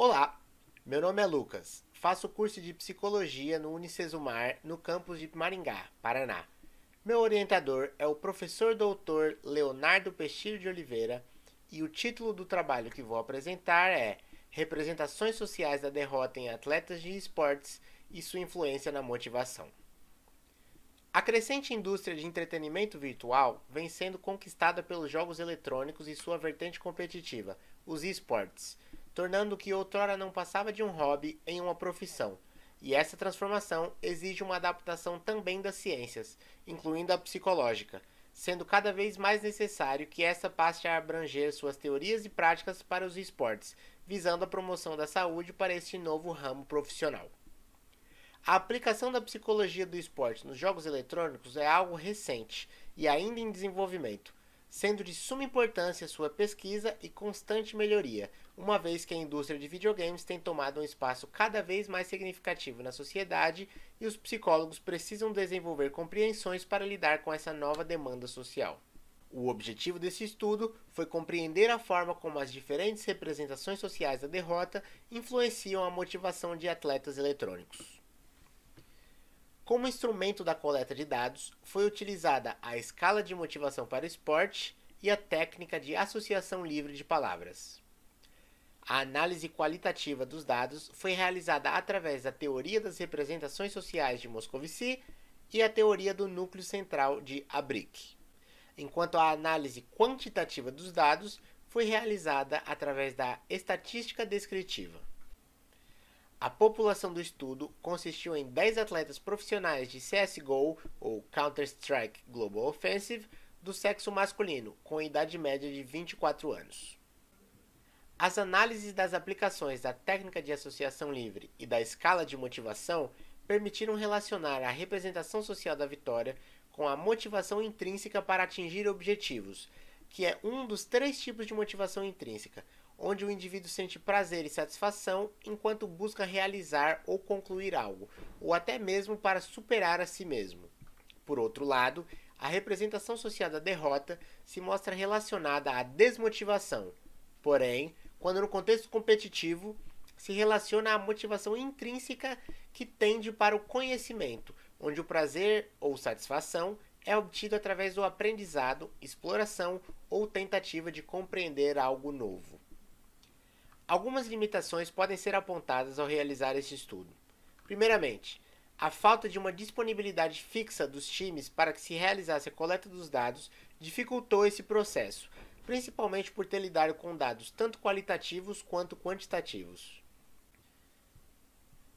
Olá, meu nome é Lucas. Faço curso de psicologia no Unicesumar, no campus de Maringá, Paraná. Meu orientador é o professor doutor Leonardo Peixiro de Oliveira e o título do trabalho que vou apresentar é Representações sociais da derrota em atletas de esportes e sua influência na motivação. A crescente indústria de entretenimento virtual vem sendo conquistada pelos jogos eletrônicos e sua vertente competitiva, os esportes tornando o que outrora não passava de um hobby em uma profissão. E essa transformação exige uma adaptação também das ciências, incluindo a psicológica, sendo cada vez mais necessário que essa passe a abranger suas teorias e práticas para os esportes, visando a promoção da saúde para este novo ramo profissional. A aplicação da psicologia do esporte nos jogos eletrônicos é algo recente e ainda em desenvolvimento, sendo de suma importância sua pesquisa e constante melhoria, uma vez que a indústria de videogames tem tomado um espaço cada vez mais significativo na sociedade e os psicólogos precisam desenvolver compreensões para lidar com essa nova demanda social. O objetivo desse estudo foi compreender a forma como as diferentes representações sociais da derrota influenciam a motivação de atletas eletrônicos. Como instrumento da coleta de dados, foi utilizada a escala de motivação para o esporte e a técnica de associação livre de palavras. A análise qualitativa dos dados foi realizada através da teoria das representações sociais de Moscovici e a teoria do núcleo central de Abric, enquanto a análise quantitativa dos dados foi realizada através da estatística descritiva. A população do estudo consistiu em 10 atletas profissionais de CSGO, ou Counter-Strike Global Offensive, do sexo masculino, com idade média de 24 anos. As análises das aplicações da técnica de associação livre e da escala de motivação permitiram relacionar a representação social da vitória com a motivação intrínseca para atingir objetivos, que é um dos três tipos de motivação intrínseca, onde o indivíduo sente prazer e satisfação enquanto busca realizar ou concluir algo, ou até mesmo para superar a si mesmo. Por outro lado, a representação associada à derrota se mostra relacionada à desmotivação. Porém, quando no contexto competitivo, se relaciona à motivação intrínseca que tende para o conhecimento, onde o prazer ou satisfação é obtido através do aprendizado, exploração ou tentativa de compreender algo novo. Algumas limitações podem ser apontadas ao realizar este estudo. Primeiramente, a falta de uma disponibilidade fixa dos times para que se realizasse a coleta dos dados dificultou esse processo, principalmente por ter lidado com dados tanto qualitativos quanto quantitativos.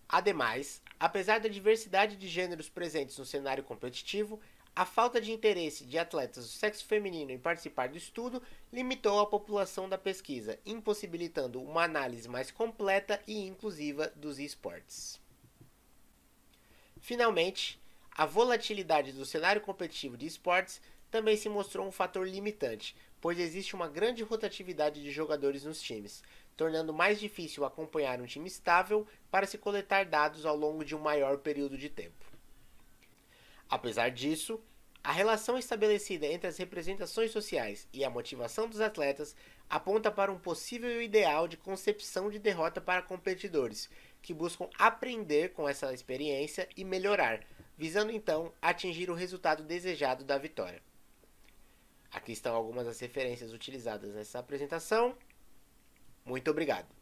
Ademais, apesar da diversidade de gêneros presentes no cenário competitivo, a falta de interesse de atletas do sexo feminino em participar do estudo limitou a população da pesquisa, impossibilitando uma análise mais completa e inclusiva dos esportes. Finalmente, a volatilidade do cenário competitivo de esportes também se mostrou um fator limitante, pois existe uma grande rotatividade de jogadores nos times, tornando mais difícil acompanhar um time estável para se coletar dados ao longo de um maior período de tempo. Apesar disso, a relação estabelecida entre as representações sociais e a motivação dos atletas aponta para um possível ideal de concepção de derrota para competidores, que buscam aprender com essa experiência e melhorar, visando então atingir o resultado desejado da vitória. Aqui estão algumas das referências utilizadas nessa apresentação. Muito obrigado!